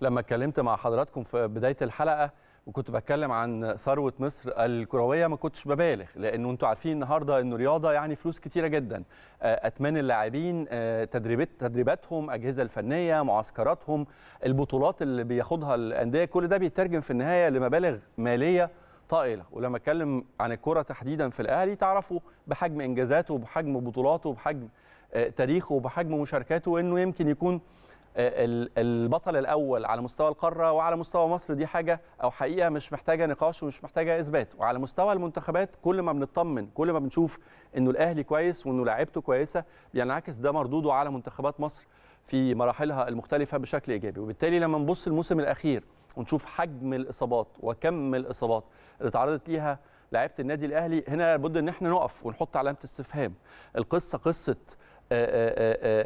لما اتكلمت مع حضراتكم في بدايه الحلقه وكنت بتكلم عن ثروه مصر الكرويه ما كنتش ببالغ لانه انتم عارفين النهارده انه رياضه يعني فلوس كتيره جدا آه، اتمان اللاعبين آه، تدريبات تدريباتهم اجهزه الفنيه معسكراتهم البطولات اللي بياخدها الانديه كل ده بيترجم في النهايه لمبالغ ماليه طائله ولما اتكلم عن الكره تحديدا في الاهلي تعرفوا بحجم انجازاته بحجم بطولاته بحجم آه، تاريخه وبحجم مشاركاته انه يمكن يكون البطل الاول على مستوى القاره وعلى مستوى مصر دي حاجه او حقيقه مش محتاجه نقاش ومش محتاجه اثبات وعلى مستوى المنتخبات كل ما بنطمن كل ما بنشوف انه الاهلي كويس وانه لعيبته كويسه بينعكس ده مردوده على منتخبات مصر في مراحلها المختلفه بشكل ايجابي وبالتالي لما نبص الموسم الاخير ونشوف حجم الاصابات وكم الاصابات اللي تعرضت ليها لعيبه النادي الاهلي هنا لابد ان احنا نقف ونحط علامه استفهام القصه قصه آه،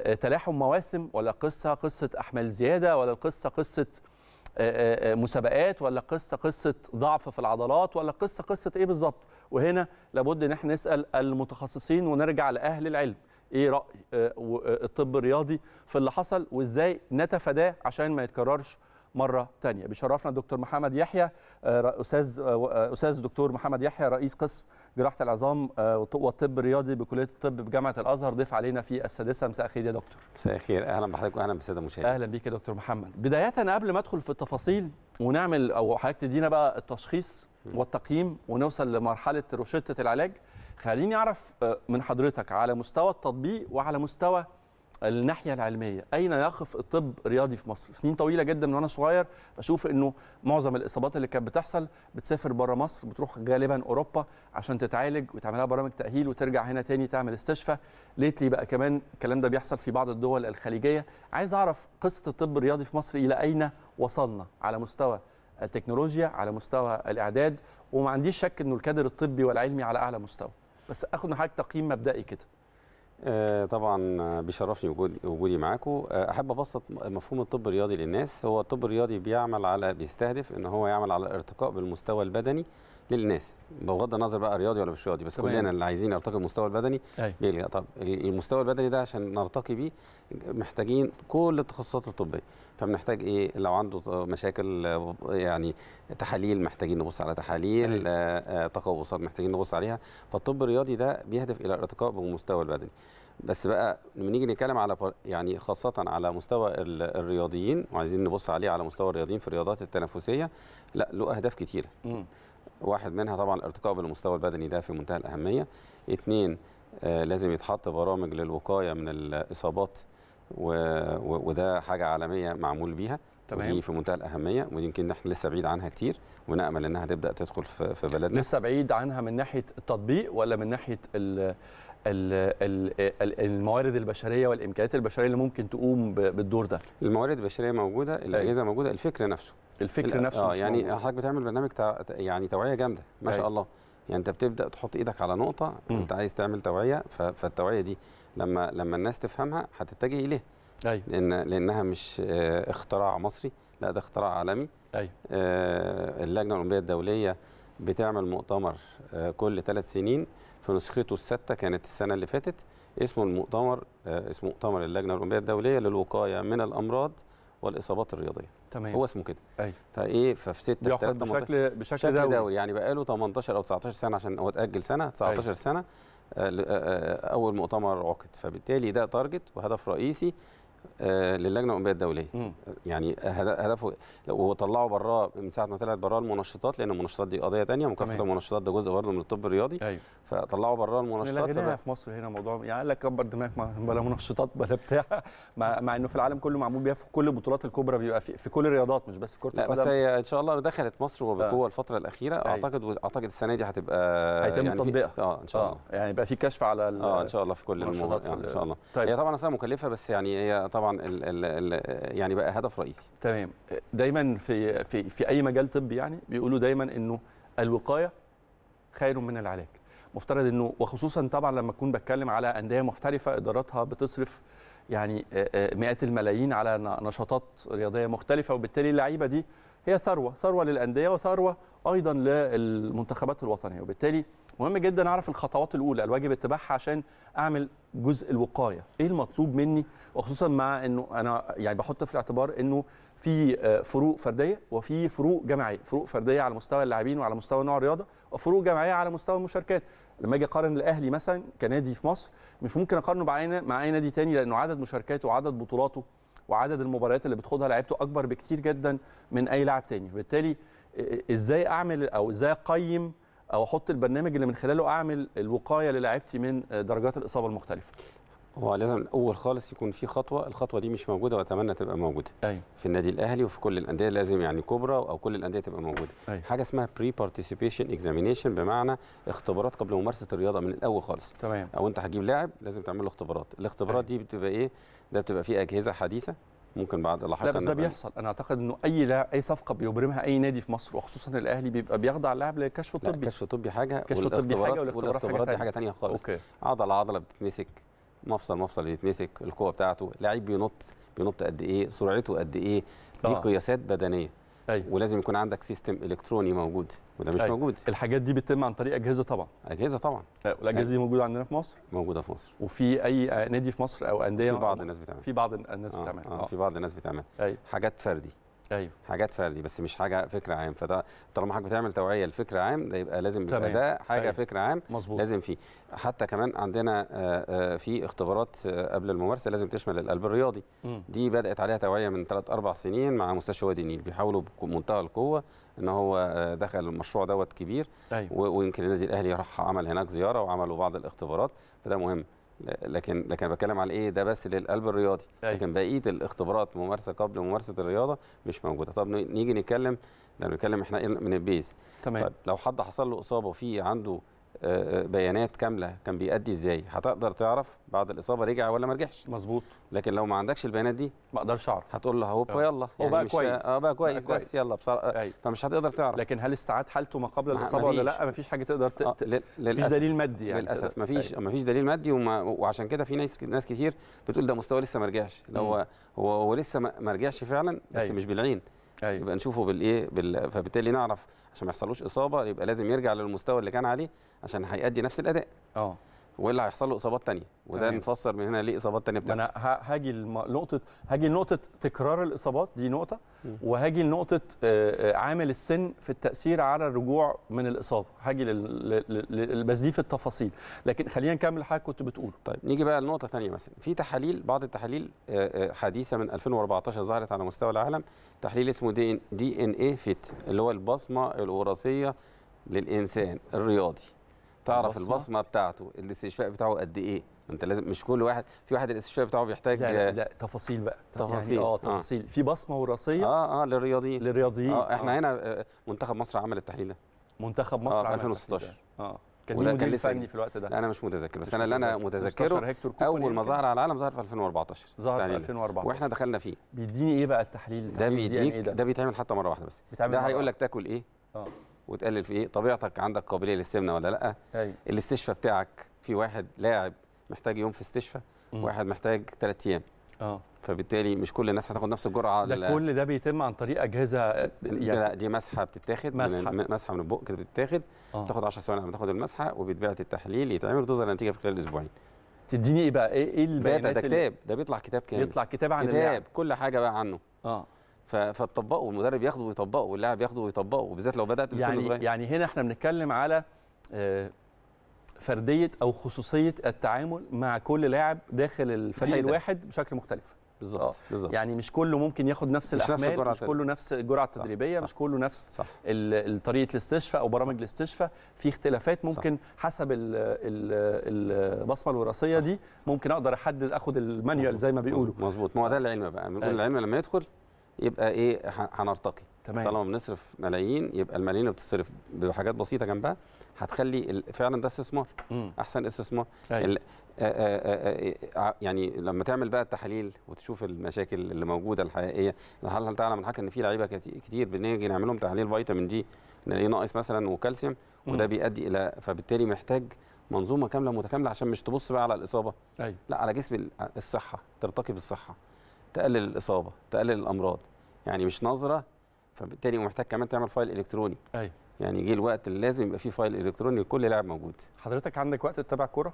آه، آه، تلاحم مواسم ولا قصه قصه احمال زياده ولا القصه قصه مسابقات ولا قصه قصه ضعف في العضلات ولا قصه قصه ايه بالظبط وهنا لابد ان احنا نسال المتخصصين ونرجع لاهل العلم ايه راي الطب الرياضي في اللي حصل وازاي نتفاداه عشان ما يتكررش مره ثانيه بيشرفنا دكتور محمد يحيى آه، استاذ آه، استاذ دكتور محمد يحيى رئيس قسم جراحه العظام آه، والطب الرياضي بكليه الطب بجامعه الازهر ضيف علينا في السادسه مساء الخير يا دكتور مساء الخير اهلا بحضرتك واهلا بالساده المشاهدين اهلا بيك يا دكتور محمد بدايه قبل ما ادخل في التفاصيل ونعمل او حضرتك تدينا بقى التشخيص والتقييم ونوصل لمرحله روشته العلاج خليني اعرف من حضرتك على مستوى التطبيق وعلى مستوى الناحيه العلميه اين يقف الطب الرياضي في مصر سنين طويله جدا من وانا صغير بشوف انه معظم الاصابات اللي كانت بتحصل بتسافر بره مصر بتروح غالبا اوروبا عشان تتعالج وتعملها لها برامج تاهيل وترجع هنا تاني تعمل استشفاء ليتلي بقى كمان الكلام ده بيحصل في بعض الدول الخليجيه عايز اعرف قصه الطب الرياضي في مصر الى اين وصلنا على مستوى التكنولوجيا على مستوى الاعداد وما عنديش شك انه الكادر الطبي والعلمي على اعلى مستوى بس اخد من حضرتك تقييم مبدئي كده آه، طبعا بيشرفني وجودي معاكم آه، احب ابسط مفهوم الطب الرياضي للناس هو الطب الرياضي بيعمل على بيستهدف ان هو يعمل على الارتقاء بالمستوى البدني للناس بغض النظر بقى رياضي ولا مش رياضي بس كلنا اللي عايزين نرتقي المستوى البدني أيوة. طب المستوى البدني ده عشان نرتقي بيه محتاجين كل التخصصات الطبيه فبنحتاج ايه لو عنده مشاكل يعني تحاليل محتاجين نبص على تحاليل أيوة. آه، آه، تقوسات محتاجين نبص عليها فالطب الرياضي ده بيهدف الى الارتقاء بالمستوى البدني بس بقى لما نيجي نتكلم على يعني خاصة على مستوى الرياضيين وعايزين نبص عليه على مستوى الرياضيين في الرياضات التنافسية لا له أهداف كتيرة واحد منها طبعا الارتقاء بالمستوى البدني ده في منتهى الأهمية اثنين آه، لازم يتحط برامج للوقاية من الإصابات و... و... وده حاجة عالمية معمول بيها طبعًا. ودي في منتهى الاهميه ويمكن احنا لسه بعيد عنها كتير ونامل انها تبدا تدخل في, في بلدنا لسه بعيد عنها من ناحيه التطبيق ولا من ناحيه ال الموارد البشريه والامكانيات البشريه اللي ممكن تقوم بالدور ده الموارد البشريه موجوده أيوة. الاجهزه موجوده الفكر نفسه الفكر نفسه اه يعني حضرتك بتعمل برنامج يعني توعيه جامده ما شاء أيوة. الله يعني انت بتبدا تحط ايدك على نقطه م. انت عايز تعمل توعيه فالتوعيه دي لما لما الناس تفهمها هتتجه اليها ايوه لان لانها مش آه، اختراع مصري لا ده اختراع عالمي ايوه آه، اللجنه الاولمبيه الدوليه بتعمل مؤتمر آه، كل ثلاث سنين في نسخته السادسه كانت السنه اللي فاتت اسمه المؤتمر اسمه مؤتمر اللجنه الاولمبيه الدوليه للوقايه من الامراض والاصابات الرياضيه تمام هو اسمه كده أي. أيوه. فايه ففي 6 في 3 بشكل بشكل دوري, دوري يعني بقى له 18 او 19 سنه عشان هو اتاجل سنه 19 أي. أيوه. سنه آه، آه، آه، اول مؤتمر عقد فبالتالي ده تارجت وهدف رئيسي آه، للجنه الاولمبيه الدوليه مم. يعني هدفه وطلعوا براه من ساعه ما طلعت براه المنشطات لان المنشطات دي قضيه ثانيه مكافحه المنشطات ده جزء برضه من الطب الرياضي أيوه. فطلعوا براه المنشطات هنا في مصر هنا موضوع يعني قال لك كبر دماغك بلا منشطات بلا بتاع مع, مع انه في العالم كله معمول بيها في كل البطولات الكبرى بيبقى في, في كل الرياضات مش بس كره القدم بس هي ان شاء الله دخلت مصر وبقوه آه. الفتره الاخيره أيوه. اعتقد اعتقد السنه دي هتبقى هيتم يعني تطبيقها اه ان شاء آه. الله آه. يعني يبقى في كشف على اه ان شاء الله في كل المنشطات يعني ان شاء الله طيب. هي طبعا سنه مكلفه بس يعني هي طبعا ال ال يعني بقى هدف رئيسي تمام دايما في في في اي مجال طبي يعني بيقولوا دايما انه الوقايه خير من العلاج مفترض انه وخصوصا طبعا لما اكون بتكلم على انديه محترفه اداراتها بتصرف يعني مئات الملايين على نشاطات رياضيه مختلفه وبالتالي اللعيبه دي هي ثروه ثروه للانديه وثروه ايضا للمنتخبات الوطنيه وبالتالي مهم جدا اعرف الخطوات الاولى الواجب اتباعها عشان اعمل جزء الوقايه ايه المطلوب مني وخصوصا مع انه انا يعني بحط في الاعتبار انه في آه، فروق فرديه وفي فروق جماعيه فروق فرديه على مستوى اللاعبين وعلى مستوى نوع الرياضه وفروق جماعيه على مستوى المشاركات لما اجي اقارن الاهلي مثلا كنادي في مصر مش ممكن اقارنه بعينة مع اي نادي تاني لانه عدد مشاركاته وعدد بطولاته وعدد المباريات اللي بتخوضها لعيبته اكبر بكتير جدا من اي لاعب تاني فبالتالي آه، آه، ازاي اعمل او ازاي اقيم او احط البرنامج اللي من خلاله اعمل الوقايه للاعيبتي من درجات الاصابه المختلفه هو لازم الاول خالص يكون في خطوه الخطوه دي مش موجوده واتمنى تبقى موجوده أيوة. في النادي الاهلي وفي كل الانديه لازم يعني كبرى او كل الانديه تبقى موجوده أيوة. حاجه اسمها بري بارتيسيبيشن اكزامينيشن بمعنى اختبارات قبل ممارسه الرياضه من الاول خالص تمام. او انت هتجيب لاعب لازم تعمل له اختبارات الاختبارات أيوة. دي بتبقى ايه ده بتبقى فيه اجهزه حديثه ممكن بعد لا بس ده بيحصل انا اعتقد انه اي لاعب اي صفقه بيبرمها اي نادي في مصر وخصوصا الاهلي بيبقى بيخضع اللاعب للكشف الطبي الكشف الطبي حاجه كشف الطبي حاجه والاختبارات دي حاجه ثانيه خالص أوكي. عضله عضله بتتمسك مفصل مفصل بيتمسك القوه بتاعته لعيب بينط بينط قد ايه سرعته قد ايه دي آه. قياسات بدنيه أيوة. ولازم يكون عندك سيستم الكتروني موجود وده مش أيوة. موجود الحاجات دي بتتم عن طريق اجهزه طبعا اجهزه طبعا أه، والاجهزه دي يعني موجوده عندنا في مصر موجوده في مصر وفي اي آه، نادي في مصر او انديه في بعض الناس بتعمل في بعض الناس بتعمل آه. آه. في بعض الناس بتعمل أيوة. حاجات فردي ايوه حاجات فردي بس مش حاجه فكره عام فده طالما حضرتك بتعمل توعيه لفكره عام ده يبقى لازم يبقى ده حاجه أيوه. فكره عام مظبوط لازم فيه حتى كمان عندنا آه، آه، في اختبارات آه، قبل الممارسه لازم تشمل القلب الرياضي م. دي بدات عليها توعيه من ثلاث اربع سنين مع مستشفى وادي النيل بيحاولوا بمنتهى القوه ان هو دخل المشروع دوت كبير أيوه. ويمكن النادي الاهلي راح عمل هناك زياره وعملوا بعض الاختبارات فده مهم لكن لكن بتكلم على ايه ده بس للقلب الرياضي أيوة. لكن بقيه الاختبارات ممارسه قبل ممارسه الرياضه مش موجوده طب نيجي نتكلم ده بنتكلم احنا من البيز تمام طيب لو حد حصل له اصابه في عنده آه، آه، بيانات كامله كان بيأدي ازاي هتقدر تعرف بعد الاصابه رجع ولا ما رجعش مظبوط لكن لو ما عندكش البيانات دي ما اقدرش اعرف هتقول له هوبا آه. يلا يعني بقى كويس اه بقى كويس, بقى كويس بس يلا بصراحه أي. أيوة. فمش هتقدر تعرف لكن هل استعاد حالته ما قبل الاصابه ولا لا مفيش حاجه تقدر ت... آه مفيش دليل مادي يعني للاسف مفيش ما مفيش أيوة. دليل مادي وما... وعشان كده في ناس ناس كتير بتقول ده مستواه لسه ما رجعش هو هو لسه ما رجعش فعلا بس أي. أيوة. مش بالعين يبقى نشوفه بالايه بال... فبالتالي نعرف عشان ما يحصلوش اصابه يبقى لازم يرجع للمستوى اللي كان عليه عشان هيأدي نفس الاداء اه واللي هيحصل له اصابات ثانيه وده نفسر من هنا ليه اصابات ثانيه بتحصل انا هاجي لنقطه هاجي لنقطه تكرار الاصابات دي نقطه وهاجي لنقطه آه، آه، عامل السن في التاثير على الرجوع من الاصابه هاجي بس دي في التفاصيل لكن خلينا نكمل حاجه كنت بتقوله طيب نيجي بقى لنقطه ثانيه مثلا في تحاليل بعض التحاليل آه، حديثه من 2014 ظهرت على مستوى العالم تحليل اسمه دي ان اي فيت اللي هو البصمه الوراثيه للانسان الرياضي تعرف البصمه, البصمة بتاعته الاستشفاء بتاعه قد ايه انت لازم مش كل واحد في واحد الاستشفاء بتاعه بيحتاج لا, لا, لا تفاصيل بقى يعني تفاصيل يعني اه تفاصيل آه. في بصمه وراثيه اه اه للرياضيين للرياضيين اه احنا آه. هنا آه، منتخب مصر عمل التحليل ده منتخب آه، مصر آه 2016 اه كان مين مدير فني في الوقت ده؟ انا مش متذكر بس انا اللي انا متذكره اول يعني. ما ظهر على العالم ظهر في 2014 ظهر في 2014 واحنا دخلنا فيه بيديني ايه بقى التحليل, ده بيديك يعني إيه ده؟, ده بيتعمل حتى مره واحده بس ده هيقول لك تاكل ايه؟ اه وتقلل في ايه طبيعتك عندك قابليه للسمنه ولا لا أي. أيوه. الاستشفاء بتاعك في واحد لاعب محتاج يوم في استشفاء واحد محتاج ثلاث ايام اه فبالتالي مش كل الناس هتاخد نفس الجرعه ده للا. كل ده بيتم عن طريق اجهزه يعني لا دي مسحه بتتاخد مسحه من مسحه من البق كده بتتاخد آه. بتاخد 10 ثواني لما تاخد المسحه وبيتبعت التحليل يتعمل وتظهر النتيجه في خلال اسبوعين تديني ايه بقى ايه ايه البيانات ده, ده كتاب ده بيطلع كتاب كامل بيطلع كتاب عن كتاب اللعب. كل حاجه بقى عنه اه فتطبقه المدرب ياخده ويطبقه واللاعب ياخده ويطبقه وبالذات لو بدات يعني صغير. يعني هنا احنا بنتكلم على آه، فرديه او خصوصيه التعامل مع كل لاعب داخل الفريق الواحد بشكل مختلف آه، بالظبط يعني مش كله ممكن ياخد نفس مش الاحمال نفس مش كله نفس الجرعه التدريبيه صح. مش كله نفس صح. طريقه الاستشفاء او برامج الاستشفاء في اختلافات ممكن صح. حسب البصمه الوراثيه صح. دي ممكن اقدر احدد اخد المانيوال زي ما بيقولوا مظبوط ما هو ده العلم بقى بنقول أيوة. العلم لما يدخل يبقى ايه هنرتقي تمام طالما بنصرف ملايين يبقى الملايين اللي بتصرف بحاجات بسيطه جنبها هتخلي فعلا ده استثمار احسن استثمار أيوة. يعني لما تعمل بقى التحاليل وتشوف المشاكل اللي موجوده الحقيقيه هل هل تعلم حضرتك ان في لعيبه كتير بنيجي نعمل لهم تحاليل فيتامين دي نلاقيه ناقص مثلا وكالسيوم وده بيؤدي الى فبالتالي محتاج منظومه كامله متكامله عشان مش تبص بقى على الاصابه أيوة. لا على جسم الصحه ترتقي بالصحه تقلل الاصابه تقلل الامراض يعني مش نظره فبالتالي محتاج كمان تعمل فايل الكتروني ايوه يعني جه الوقت اللي لازم يبقى فيه فايل الكتروني لكل لاعب موجود حضرتك عندك وقت تتابع كوره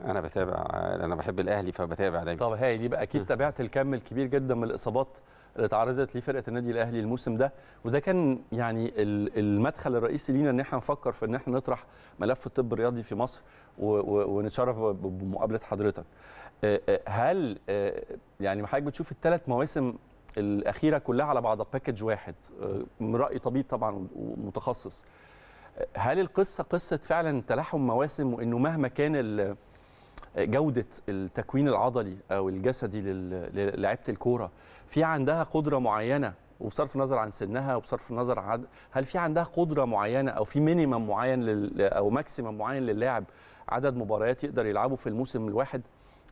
انا بتابع انا بحب الاهلي فبتابع دايما طب هاي بقى اكيد تابعت الكم الكبير جدا من الاصابات اللي تعرضت ليه فرقه النادي الاهلي الموسم ده وده كان يعني المدخل الرئيسي لينا ان احنا نفكر في ان احنا نطرح ملف الطب الرياضي في مصر ونتشرف بمقابله حضرتك هل يعني حضرتك بتشوف الثلاث مواسم الاخيره كلها على بعضها باكج واحد آه، من راي طبيب طبعا ومتخصص هل القصه قصه فعلا تلاحم مواسم وانه مهما كان آه، جوده التكوين العضلي او الجسدي للاعيبه الكوره في عندها قدره معينه وبصرف النظر عن سنها وبصرف النظر عن هل في عندها قدره معينه او في مينيمم معين لل... او ماكسيمم معين للاعب عدد مباريات يقدر يلعبه في الموسم الواحد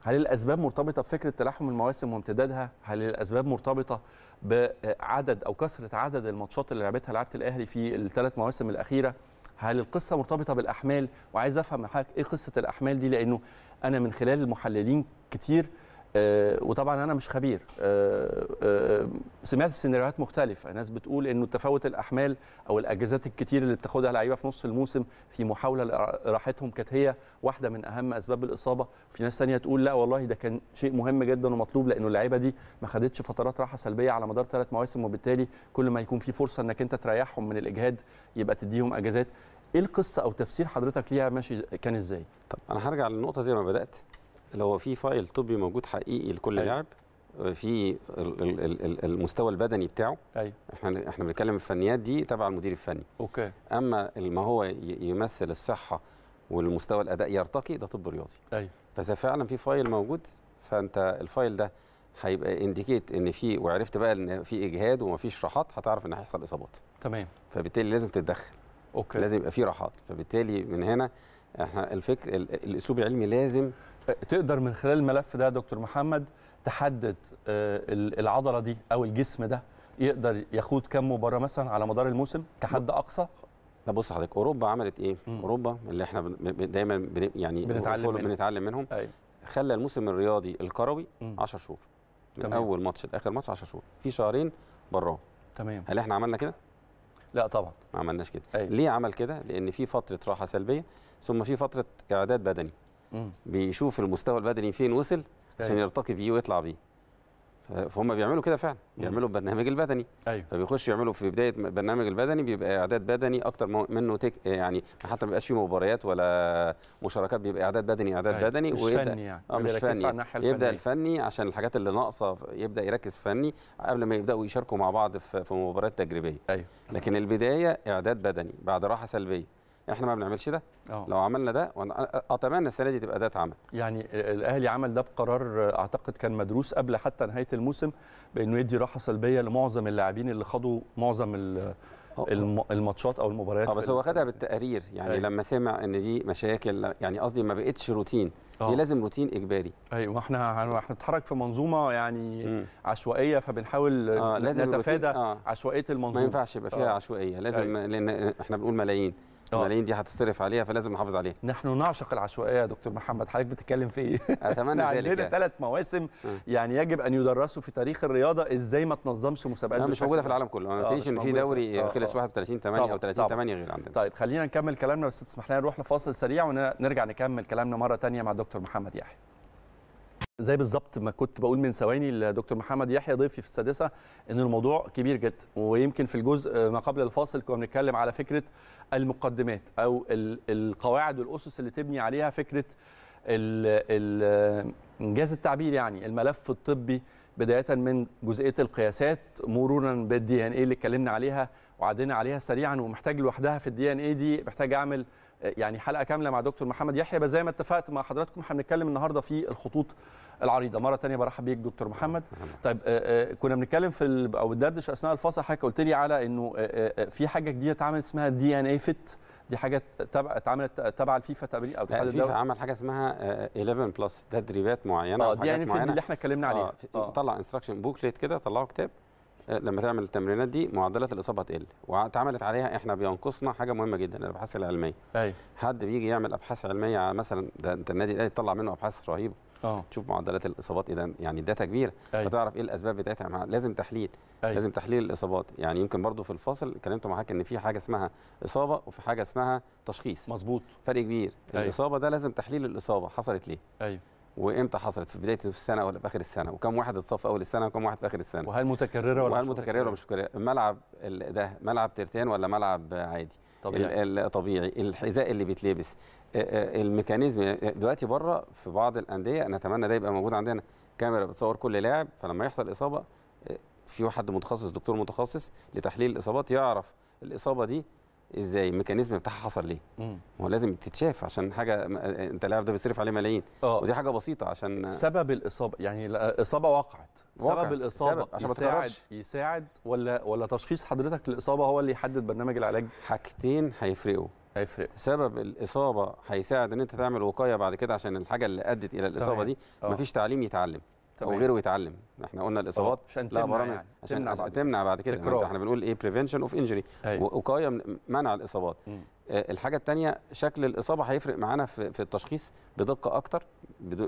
هل الاسباب مرتبطه بفكره تلاحم المواسم وامتدادها؟ هل الاسباب مرتبطه بعدد او كثره عدد الماتشات اللي لعبتها لعيبه الاهلي في الثلاث مواسم الاخيره؟ هل القصه مرتبطه بالاحمال؟ وعايز افهم من حضرتك ايه قصه الاحمال دي لانه انا من خلال المحللين كتير آه، وطبعا انا مش خبير آه، آه، سمعت سيناريوهات مختلفه ناس بتقول انه تفاوت الاحمال او الاجازات الكتير اللي بتاخدها اللعيبه في نص الموسم في محاوله لراحتهم كانت هي واحده من اهم اسباب الاصابه في ناس ثانيه تقول لا والله ده كان شيء مهم جدا ومطلوب لانه اللعيبه دي ما خدتش فترات راحه سلبيه على مدار ثلاث مواسم وبالتالي كل ما يكون في فرصه انك انت تريحهم من الاجهاد يبقى تديهم اجازات ايه القصه او تفسير حضرتك ليها ماشي كان ازاي طب انا هرجع للنقطه زي ما بدات لو هو في فايل طبي موجود حقيقي لكل أيوة. لاعب في المستوى البدني بتاعه ايوه احنا احنا بنتكلم الفنيات دي تبع المدير الفني اوكي اما ما هو يمثل الصحه والمستوى الاداء يرتقي ده طب رياضي ايوه فاذا فعلا في فايل موجود فانت الفايل ده هيبقى انديكيت ان في وعرفت بقى ان في اجهاد ومفيش راحات هتعرف ان هيحصل اصابات تمام فبالتالي لازم تتدخل اوكي لازم يبقى في راحات فبالتالي من هنا احنا الفكر الاسلوب العلمي لازم تقدر من خلال الملف ده دكتور محمد تحدد آه، العضله دي او الجسم ده يقدر يخوض كم مباراه مثلا على مدار الموسم كحد اقصى لا بص حضرتك اوروبا عملت ايه اوروبا اللي احنا دايما يعني بنتعلم, منهم. بنتعلم منهم أيوة. خلى الموسم الرياضي الكروي 10 شهور من تمام. اول ماتش لاخر ماتش 10 شهور في شهرين براه تمام هل احنا عملنا كده لا طبعا ما عملناش كده أيوة. ليه عمل كده لان في فتره راحه سلبيه ثم في فتره اعداد بدني بيشوف المستوى البدني فين وصل عشان يرتقي أيوه. بيه ويطلع بيه فهم بيعملوا كده فعلا بيعملوا البرنامج البدني ايوه فبيخشوا يعملوا في بدايه برنامج البدني بيبقى اعداد بدني اكتر منه تك يعني حتى ما بيبقاش فيه مباريات ولا مشاركات بيبقى اعداد بدني اعداد أيوة. بدني مش ويبدأ فني يعني اه مش فني يبدا الفني عشان الحاجات اللي ناقصه يبدا يركز فني قبل ما يبداوا يشاركوا مع بعض في مباريات تجريبيه ايوه لكن البدايه اعداد بدني بعد راحه سلبيه احنا ما بنعملش ده أوه. لو عملنا ده اتمنى السنه دي تبقى ده اتعمل يعني الاهلي عمل ده بقرار اعتقد كان مدروس قبل حتى نهايه الموسم بانه يدي راحه سلبيه لمعظم اللاعبين اللي خدوا معظم الماتشات او المباريات اه بس هو خدها بالتقارير يعني أي. أيوة. لما سمع ان دي مشاكل يعني قصدي ما بقتش روتين أوه. دي آه. لازم روتين اجباري ايوه احنا هنتحرك في منظومه يعني م. عشوائيه فبنحاول آه لازم نتفادى آه. عشوائيه المنظومه ما ينفعش يبقى فيها آه. عشوائيه لازم أي. أيوة. لان احنا بنقول ملايين آه. الملايين دي هتصرف عليها فلازم نحافظ عليها نحن نعشق العشوائيه يا دكتور محمد حضرتك بتتكلم في ايه اتمنى ذلك عندنا ثلاث يعني. مواسم آه. يعني يجب ان يدرسوا في تاريخ الرياضه ازاي ما تنظمش مسابقات مش موجوده في العالم كله ما آه، تلاقيش ان في دوري اخلص 31 8 او 30 8 غير عندنا طيب خلينا نكمل كلامنا بس تسمح لنا نروح لفاصل سريع ونرجع نكمل كلامنا مره ثانيه مع دكتور محمد يحيى زي بالظبط ما كنت بقول من ثواني لدكتور محمد يحيى ضيفي في السادسه ان الموضوع كبير جدا ويمكن في الجزء ما قبل الفاصل كنا بنتكلم على فكره المقدمات او القواعد والاسس اللي تبني عليها فكره انجاز التعبير يعني الملف الطبي بدايه من جزئيه القياسات مرورا بالدي ان ايه اللي اتكلمنا عليها وعدينا عليها سريعا ومحتاج لوحدها في الدي ان ايه دي محتاج اعمل يعني حلقه كامله مع دكتور محمد يحيى بس زي ما اتفقت مع حضراتكم احنا بنتكلم النهارده في الخطوط العريضه مره ثانيه برحب بيك دكتور محمد طيب آه، آه، كنا بنتكلم في او بندردش اثناء الفصل حضرتك قلت لي على انه آه، في حاجه جديده اتعملت اسمها دي ان اي فيت دي حاجه تبع اتعملت تبع الفيفا تقريبا او الاتحاد الدول. الفيفا عمل حاجه اسمها 11 بلس تدريبات معينه اه دي يعني معينة. اللي احنا اتكلمنا عليها اه طلع انستراكشن بوكليت كده طلعوا كتاب لما تعمل التمرينات دي معدلات الإصابة هتقل واتعملت عليها إحنا بينقصنا حاجة مهمة جدا الأبحاث العلمية أيوة. حد بيجي يعمل أبحاث علمية مثلا ده أنت النادي الأهلي طلع منه أبحاث رهيبة أوه. تشوف معدلات الاصابات اذا يعني داتا كبيره أيوة. فتعرف ايه الاسباب بتاعتها لازم تحليل أيوة. لازم تحليل الاصابات يعني يمكن برضو في الفاصل اتكلمت معاك ان في حاجه اسمها اصابه وفي حاجه اسمها تشخيص مظبوط فرق كبير أيوة. الاصابه ده لازم تحليل الاصابه حصلت ليه ايوه وامتى حصلت في بدايه السنه ولا في اخر السنه وكم واحد اتصف اول السنه وكم واحد في اخر السنه وهل متكرره ولا وهل متكرره ولا مش متكرره الملعب ده ملعب ترتان ولا ملعب عادي طبيعي الطبيعي الحذاء اللي بيتلبس الميكانيزم دلوقتي بره في بعض الانديه نتمنى ده يبقى موجود عندنا كاميرا بتصور كل لاعب فلما يحصل اصابه في حد متخصص دكتور متخصص لتحليل الاصابات يعرف الاصابه دي ازاي الميكانيزم بتاعها حصل ليه ما هو لازم تتشاف عشان حاجه انت اللاعب ده بيصرف عليه ملايين أوه. ودي حاجه بسيطه عشان سبب الاصابه يعني الاصابه وقعت وقع. سبب الاصابه سبب. عشان يساعد يساعد ولا ولا تشخيص حضرتك للاصابه هو اللي يحدد برنامج العلاج حاجتين هيفرقوا هيفرق سبب الاصابه هيساعد ان انت تعمل وقايه بعد كده عشان الحاجه اللي ادت الى الاصابه طبعا. دي اه. مفيش تعليم يتعلم او غيره يتعلم احنا قلنا الاصابات أه، عشان لا تمنع يعني. عشان تمنع بعد, تمنع بعد كده إكرار. احنا بنقول ايه بريفنشن اوف انجري وقايه من منع الاصابات م. أه، الحاجه الثانيه شكل الاصابه هيفرق معانا في, في التشخيص بدقه اكتر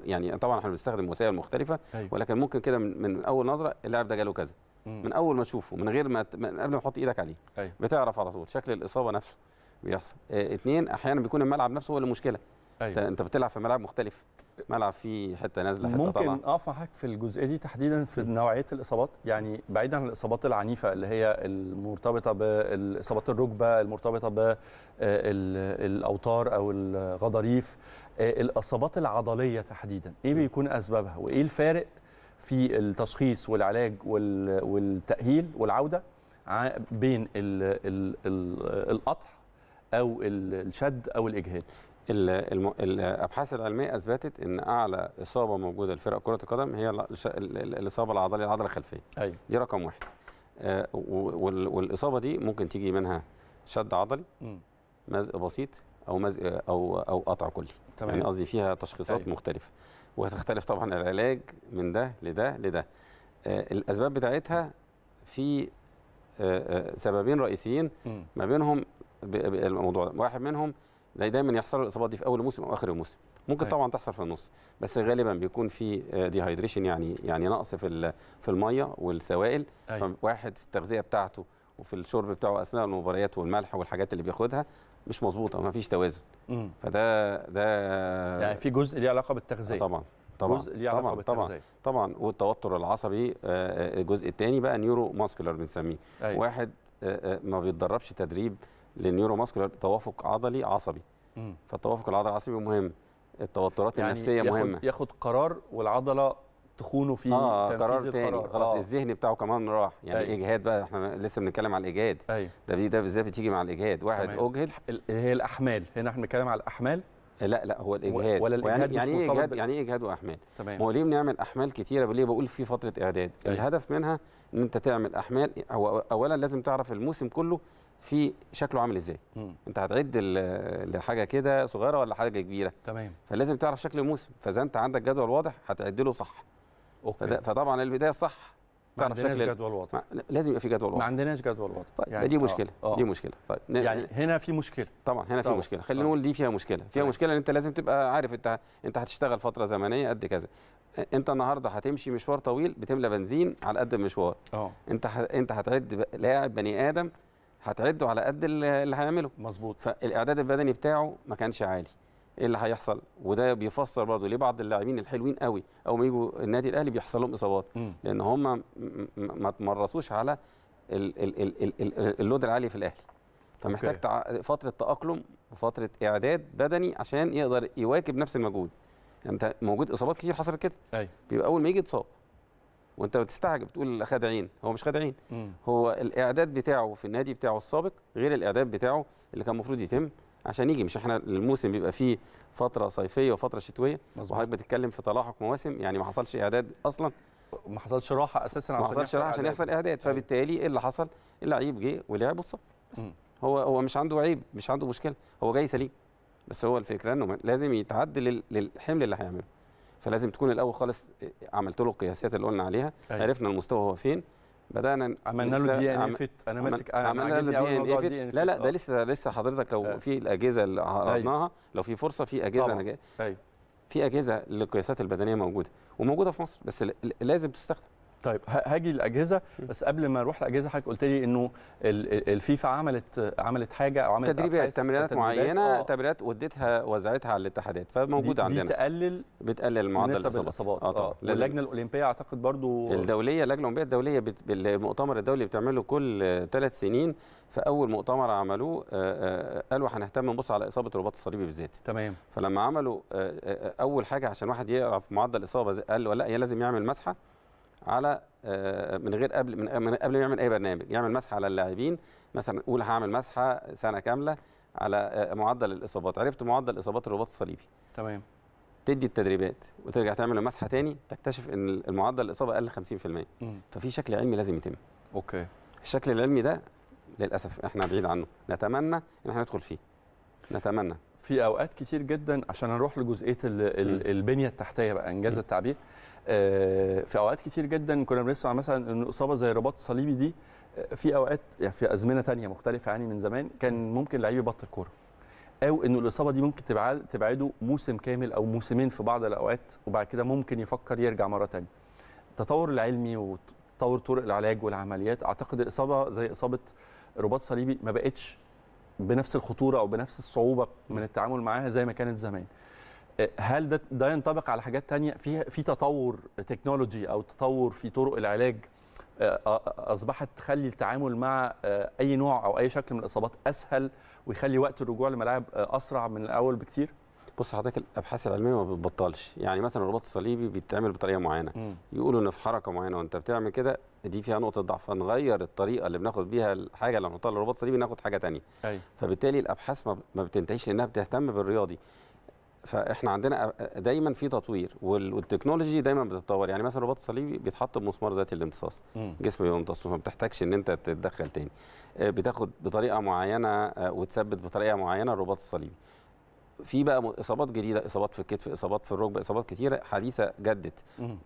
يعني طبعا احنا بنستخدم وسائل مختلفه أيوة. ولكن ممكن كده من, من اول نظره اللاعب ده جاله كذا من اول ما تشوفه من غير ما من قبل ما تحط ايدك عليه أيوة. بتعرف على طول شكل الاصابه نفسه بيحصل اه احيانا بيكون الملعب نفسه هو اللي مشكله أيوة. انت بتلعب في ملعب مختلف ملعب فيه حته نازله حته ممكن طبعا ممكن اقف معاك في الجزئيه دي تحديدا في نوعيه الاصابات يعني بعيدا عن الاصابات العنيفه اللي هي المرتبطه باصابات الركبه المرتبطه بالاوتار او الغضاريف آه، الاصابات العضليه تحديدا ايه بيكون اسبابها وايه الفارق في التشخيص والعلاج والتاهيل والعوده بين القطع او الشد او الاجهاد الابحاث العلميه اثبتت ان اعلى اصابه موجوده لفرق كره القدم هي الاصابه العضليه العضله الخلفيه أيوة. دي رقم واحد آه، والاصابه دي ممكن تيجي منها شد عضلي مزق بسيط او مزق او او قطع كلي تمام. يعني قصدي فيها تشخيصات أيوة. مختلفه وهتختلف طبعا العلاج من ده لده لده آه، الاسباب بتاعتها في آه، سببين رئيسيين ما بينهم الموضوع واحد منهم دايما يحصل الاصابات دي في اول الموسم او اخر الموسم ممكن طيب. طبعا تحصل في النص بس غالبا بيكون في ديهايدريشن آه، يعني يعني نقص في في الميه والسوائل واحد أيوه. فواحد في التغذيه بتاعته وفي الشرب بتاعه اثناء المباريات والملح والحاجات اللي بياخدها مش مظبوطه ما فيش توازن فده ده يعني في جزء ليه علاقه بالتغذيه طبعا طبعا جزء ليه علاقه طبعا بالتغذيه طبعا طبعا والتوتر العصبي آه، آه، الجزء الثاني بقى نيورو ماسكولار بنسميه أيوه. واحد ما بيتدربش تدريب للنيورو ماسكولار توافق عضلي عصبي مم. فالتوافق العضلي العصبي مهم التوترات يعني النفسيه ياخد مهمه ياخد قرار والعضله تخونه فيه آه قرار تاني آه. خلاص آه. الذهن بتاعه كمان راح يعني أي. أيوة. اجهاد بقى احنا لسه بنتكلم على الاجهاد أيوه. ده دي ده بالذات بتيجي مع الاجهاد واحد تمام. اجهد هي الاحمال هنا احنا بنتكلم على الاحمال آه، لا لا هو الاجهاد ولا يعني الاجهاد يعني ايه اجهاد يعني ايه اجهاد واحمال تمام هو ليه بنعمل احمال كتيره ليه بقول في فتره اعداد أيوه. الهدف منها ان انت تعمل احمال هو اولا لازم تعرف الموسم كله في شكله عامل ازاي مم. انت هتعد لحاجه كده صغيره ولا حاجه كبيره تمام فلازم تعرف شكل الموسم فاذا انت عندك جدول واضح هتعد له صح أوكي. فطبعا البدايه صح ما عندناش شكل جدول واضح ما... لازم يبقى في جدول واضح ما عندناش جدول واضح طيب يعني دي آه، مشكله أوه. دي آه. مشكله طيب ن... يعني هنا في مشكله طبعا هنا طبعًا. في مشكله خلينا نقول دي فيها مشكله فيها طبعًا. مشكله ان انت لازم تبقى عارف انت انت هتشتغل فتره زمنيه قد كذا انت النهارده هتمشي مشوار طويل بتملى بنزين على قد المشوار اه انت ه... انت هتعد لاعب بني ادم هتعده على قد اللي هيعمله مظبوط فالاعداد البدني بتاعه ما كانش عالي ايه اللي هيحصل وده بيفسر برضه ليه بعض اللاعبين الحلوين قوي او ما يجوا النادي الاهلي بيحصل لهم اصابات لان هم ما تمرسوش على اللود العالي في الاهلي فمحتاج فتره تاقلم وفتره اعداد بدني عشان يقدر يواكب نفس المجهود يعني انت يعني موجود اصابات كتير حصلت كده أي. أيوه. بيبقى اول ما يجي اتصاب وانت بتستعجب تقول خادعين هو مش خادعين هو الاعداد بتاعه في النادي بتاعه السابق غير الاعداد بتاعه اللي كان المفروض يتم عشان يجي مش احنا الموسم بيبقى فيه فتره صيفيه وفتره شتويه وحضرتك بتتكلم في تلاحق مواسم يعني ما حصلش اعداد اصلا ما حصلش راحه اساسا ما حصلش راحه عشان يحصل اعداد أيوه. فبالتالي ايه اللي حصل اللعيب جه ولعب واتصاب هو هو مش عنده عيب مش عنده مشكله هو جاي سليم بس هو الفكره انه لازم يتعدل للحمل اللي هيعمله فلازم تكون الاول خالص عملت له القياسات اللي قلنا عليها أيه. عرفنا المستوى هو فين بدانا عملنا له دي ان فيت انا ماسك عملنا له دي ان فيت لا لا ده لسه لسه حضرتك لو أيوه. في الاجهزه اللي عرضناها أيوه. لو في فرصه في اجهزه طبعا. انا جاي أيوه. في اجهزه للقياسات البدنيه موجوده وموجوده في مصر بس لازم تستخدم طيب هاجي للاجهزه بس قبل ما اروح الاجهزه حضرتك قلت لي انه الفيفا عملت عملت حاجه او عملت تدريبات تمرينات معينه آه. تمرينات وديتها وزعتها على الاتحادات فموجوده دي عندنا بتقلل بتقلل معدل الاصابات اه طبعا آه. اللجنه الاولمبيه اعتقد برضو الدوليه اللجنه الاولمبيه الدوليه المؤتمر بالمؤتمر الدولي بتعمله كل ثلاث سنين فاول مؤتمر عملوه آه، آه، قالوا هنهتم نبص على اصابه الرباط الصليبي بالذات تمام فلما عملوا اول حاجه عشان واحد يعرف معدل الاصابه قال ولا لا لازم يعمل مسحه على آه، من غير قبل من قبل ما يعمل اي برنامج يعمل مسح على اللاعبين مثلا قول هعمل مسحه سنه كامله على آه، معدل الاصابات عرفت معدل اصابات الرباط الصليبي تمام تدي التدريبات وترجع تعمل المسحه تاني تكتشف ان المعدل الاصابه اقل 50% م. ففي شكل علمي لازم يتم اوكي الشكل العلمي ده للاسف احنا بعيد عنه نتمنى ان احنا ندخل فيه نتمنى في اوقات كتير جدا عشان اروح لجزئيه البنيه التحتيه بقى انجاز التعبير آه، في اوقات كتير جدا كنا بنسمع مثلا ان اصابه زي رباط صليبي دي آه، في اوقات يعني في ازمنه تانية مختلفه يعني من زمان كان ممكن لعيب يبطل كوره او انه الاصابه دي ممكن تبعد تبعده موسم كامل او موسمين في بعض الاوقات وبعد كده ممكن يفكر يرجع مره تانية التطور العلمي وتطور طرق العلاج والعمليات اعتقد اصابه زي اصابه رباط صليبي ما بقتش بنفس الخطوره او بنفس الصعوبه من التعامل معاها زي ما كانت زمان آه، هل ده ده ينطبق على حاجات تانية فيها في تطور تكنولوجي او تطور في طرق العلاج آه، اصبحت تخلي التعامل مع آه، اي نوع او اي شكل من الاصابات اسهل ويخلي وقت الرجوع للملاعب اسرع من الاول بكتير بص حضرتك الابحاث العلميه ما بتبطلش يعني مثلا الرباط الصليبي بيتعمل بطريقه معينه يقولوا ان في حركه معينه وانت بتعمل كده دي فيها نقطه ضعف فنغير الطريقه اللي بناخد بيها الحاجه لما نحطها للرباط الصليبي ناخد حاجه تانية أيوة. فبالتالي الابحاث ما بتنتهيش لانها بتهتم بالرياضي فاحنا عندنا دايما في تطوير والتكنولوجي دايما بتتطور يعني مثلا الرباط الصليبي بيتحط بمسمار ذاتي الامتصاص جسم بيمتص ما بتحتاجش ان انت تتدخل تاني آه، بتاخد بطريقه معينه آه، وتثبت بطريقه معينه الرباط الصليبي في بقى اصابات جديده اصابات في الكتف اصابات في الركبه اصابات كتيره حديثه جدت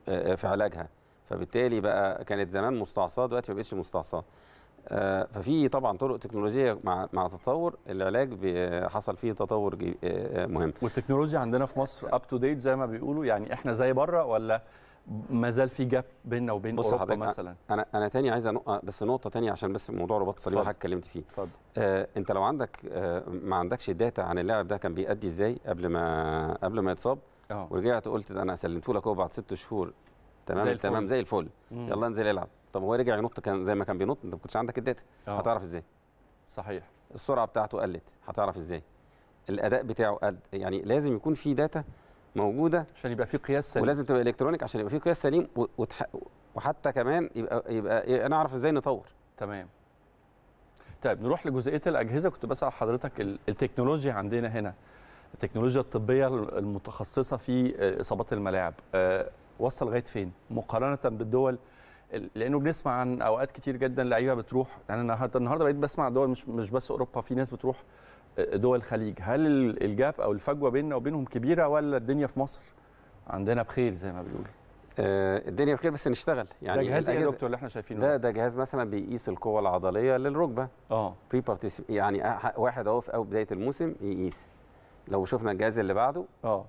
آه، في علاجها فبالتالي بقى كانت زمان مستعصاه دلوقتي ما بقتش مستعصاه آه، ففي طبعا طرق تكنولوجيه مع مع تطور العلاج حصل فيه تطور آه، آه، مهم والتكنولوجيا عندنا في مصر اب تو ديت زي ما بيقولوا يعني احنا زي بره ولا ما زال في جاب بيننا وبين بص اوروبا مثلا انا انا تاني عايز بس نقطه تانية عشان بس موضوع رباط الصليب حضرتك اتكلمت فيه اتفضل آه انت لو عندك آه ما عندكش داتا عن اللاعب ده كان بيأدي ازاي قبل ما قبل ما يتصاب أوه. ورجعت قلت انا سلمته لك هو بعد ست شهور تمام زي الفل. تمام زي الفل مم. يلا انزل العب طب هو رجع ينط كان زي ما كان بينط انت ما كنتش عندك الداتا اه. هتعرف ازاي صحيح السرعه بتاعته قلت هتعرف ازاي الاداء بتاعه قل يعني لازم يكون في داتا موجوده عشان يبقى في قياس سليم ولازم تبقى الكترونيك عشان يبقى في قياس سليم وتح... وحتى كمان يبقى يبقى إيه، نعرف ازاي نطور تمام طيب نروح لجزئيه الاجهزه كنت بسال حضرتك التكنولوجيا عندنا هنا التكنولوجيا الطبيه المتخصصه في آه، اصابات الملاعب آه، وصل لغايه فين مقارنه بالدول لانه بنسمع عن اوقات كتير جدا لعيبه بتروح يعني انا النهارده بقيت بسمع دول مش مش بس اوروبا في ناس بتروح آه، دول الخليج هل الجاب او الفجوه بيننا وبينهم كبيره ولا الدنيا في مصر عندنا بخير زي ما بيقولوا آه، الدنيا بخير بس نشتغل يعني ده جهاز ايه يا دكتور اللي احنا شايفينه ده ده جهاز مثلا بيقيس القوه العضليه للركبه اه بري يعني واحد اهو في بدايه الموسم يقيس لو شفنا الجهاز اللي بعده اه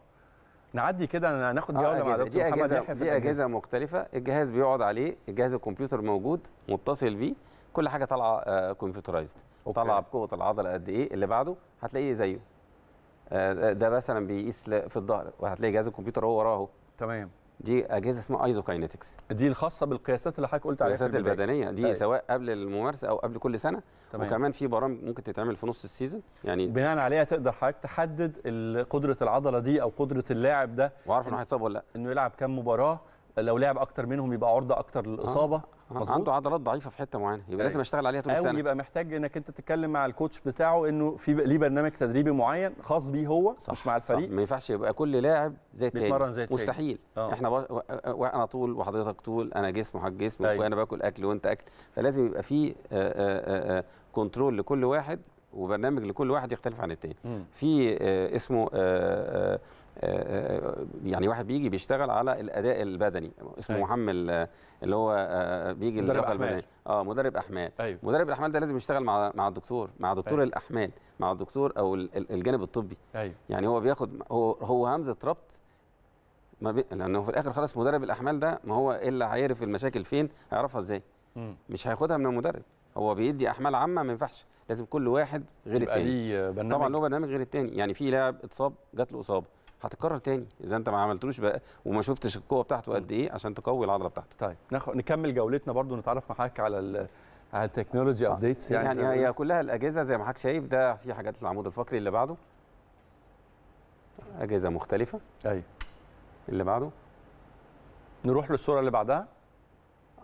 نعدي كده ناخد آه، جوله مع دكتور محمد يحيى اجهزه, دي أجهزة مختلفه الجهاز بيقعد عليه الجهاز الكمبيوتر موجود متصل بيه كل حاجه طالعه آه، كمبيوترايزد طالعه بقوه العضله قد ايه اللي بعده هتلاقيه زيه آه، ده مثلا بيقيس في الظهر وهتلاقي جهاز الكمبيوتر هو وراه تمام دي اجهزه اسمها ايزوكاينتكس دي الخاصه بالقياسات اللي حضرتك قلت عليها القياسات البدنيه دي طيب. سواء قبل الممارسه او قبل كل سنه تمام. وكمان في برامج ممكن تتعمل في نص السيزون يعني بناء عليها تقدر حضرتك تحدد قدره العضله دي او قدره اللاعب ده وعارف انه هيتصاب ولا لا انه يلعب كام مباراه لو لعب اكتر منهم يبقى عرضه اكتر للاصابه آه. آه. عنده عضلات ضعيفه في حته معينه يبقى لازم اشتغل عليها طول السنه او يبقى محتاج انك انت تتكلم مع الكوتش بتاعه انه في ليه برنامج تدريبي معين خاص بيه هو صح مش مع الفريق صح. ما ينفعش يبقى كل لاعب زي التاني بيتمرن مستحيل آه. احنا بش... انا طول وحضرتك طول انا جسم وحضرتك جسم أيوه. وانا باكل اكل وانت اكل فلازم يبقى في كنترول آه، آه، لكل واحد وبرنامج لكل واحد يختلف عن التاني في اسمه آه، آه، آه، يعني واحد بيجي بيشتغل على الاداء البدني اسمه أيوة. محمد اللي هو بيجي مدرب احمال اه مدرب احمال أيوة. مدرب الاحمال ده لازم يشتغل مع مع الدكتور مع دكتور أيوة. الاحمال مع الدكتور او الجانب الطبي أيوة. يعني هو بياخد هو هو همزه ربط ما بي... لانه في الاخر خلاص مدرب الاحمال ده ما هو الا هيعرف المشاكل فين هيعرفها ازاي مش هياخدها من المدرب هو بيدي احمال عامه ما ينفعش لازم كل واحد غير الثاني طبعا له برنامج غير الثاني يعني في لاعب اتصاب جات له اصابه هتتكرر تاني اذا انت ما عملتوش بقى وما شفتش القوه بتاعته قد ايه عشان تقوي العضله بتاعته طيب ناخد نكمل جولتنا برضو نتعرف معاك على على التكنولوجي ابديتس آه. يعني يعني هي يعني كلها الاجهزه زي ما حضرتك شايف ده في حاجات العمود الفقري اللي بعده اجهزه مختلفه ايوه اللي بعده نروح للصوره اللي بعدها